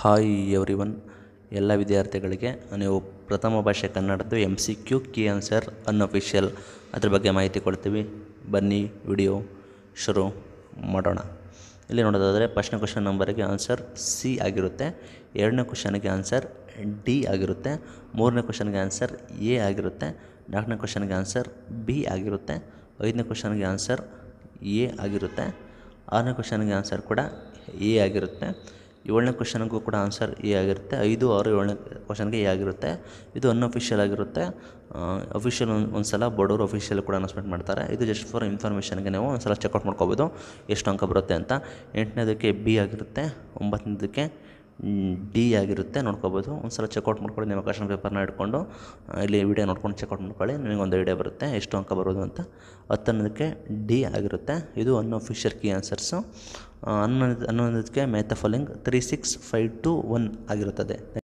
hi every one ಎಲ್ಲ ವಿದ್ಯಾರ್ಥಿಗಳಿಗೆ ನೀವು ಪ್ರಥಮ ಭಾಷೆ ಕನ್ನಡದ್ದು M C Q key answer unofficial ಅದ್ರ ಬಗ್ಗೆ ಮಾಹಿತಿ ಕೊಡ್ತೀವಿ ಬನ್ನಿ ವಿಡಿಯೋ ಶುರು ಮಾಡೋಣ ಇಲ್ಲಿ ನೋಡೋದಾದರೆ ಫಸ್ಟ್ನೇ ಕ್ವಶನ್ ನಂಬರಿಗೆ ಆನ್ಸರ್ ಸಿ ಆಗಿರುತ್ತೆ ಎರಡನೇ ಕ್ವಶನ್ಗೆ ಆನ್ಸರ್ ಡಿ ಆಗಿರುತ್ತೆ ಮೂರನೇ ಕ್ವಶನ್ಗೆ ಆನ್ಸರ್ ಎ ಆಗಿರುತ್ತೆ ನಾಲ್ಕನೇ ಕ್ವಶನ್ಗೆ ಆನ್ಸರ್ ಬಿ ಆಗಿರುತ್ತೆ ಐದನೇ ಕ್ವಶನ್ಗೆ ಆನ್ಸರ್ ಎ ಆಗಿರುತ್ತೆ ಆರನೇ ಕ್ವಶನ್ಗೆ ಆನ್ಸರ್ ಕೂಡ ಎ ಆಗಿರುತ್ತೆ ಏಳನೇ ಕ್ವಶನ್ಗೂ ಕೂಡ ಆನ್ಸರ್ ಎ ಆಗಿರುತ್ತೆ ಐದು ಆರು ಏಳನೇ ಕ್ವಶನ್ಗೆ ಎ ಆಗಿರುತ್ತೆ ಇದು ಅನ್ಅಫಿಷಿಯಲ್ ಆಗಿರುತ್ತೆ ಅಫಿಷಿಯಲ್ ಒಂದು ಒಂದು ಸಲ ಬಡವರು ಅಫಿಷಿಯಲ್ ಕೂಡ ಅನೌನ್ಸ್ಮೆಂಟ್ ಮಾಡ್ತಾರೆ ಇದು ಜಸ್ಟ್ ಫಾರ್ ಇನ್ಫಾರ್ಮೇಷನ್ಗೆ ನೀವು ಒಂದು ಸಲ ಚೆಕ್ಔಟ್ ಮಾಡ್ಕೋಬೋದು ಎಷ್ಟು ಅಂಕ ಬರುತ್ತೆ ಅಂತ ಎಂಟನೇದಕ್ಕೆ ಬಿ ಆಗಿರುತ್ತೆ ಒಂಬತ್ತನೇದಕ್ಕೆ ಡಿ ಆಗಿರುತ್ತೆ ನೋಡ್ಕೋಬೋದು ಒಂದು ಸಲ ಚೆಕ್ಔಟ್ ಮಾಡ್ಕೊಳ್ಳಿ ನಿಮ್ಮ ಕ್ವಶನ್ ಪೇಪರ್ನ ಇಟ್ಕೊಂಡು ಇಲ್ಲಿ ವಿಡಿಯೋ ನೋಡ್ಕೊಂಡು ಚೆಕ್ಔಟ್ ಮಾಡ್ಕೊಳ್ಳಿ ನಿಮಗೆ ಒಂದು ಐಡಿಯಾ ಬರುತ್ತೆ ಎಷ್ಟು ಅಂಕ ಬರೋದು ಅಂತ ಹತ್ತೊಂದಕ್ಕೆ ಡಿ ಆಗಿರುತ್ತೆ ಇದು ಫಿಶರ್ ಕೀ ಆನ್ಸರ್ಸು ಹನ್ನೊಂದು ಹನ್ನೊಂದಕ್ಕೆ ಮ್ಯಾಥಫಲಿಂಗ್ three six five two one ಆಗಿರುತ್ತದೆ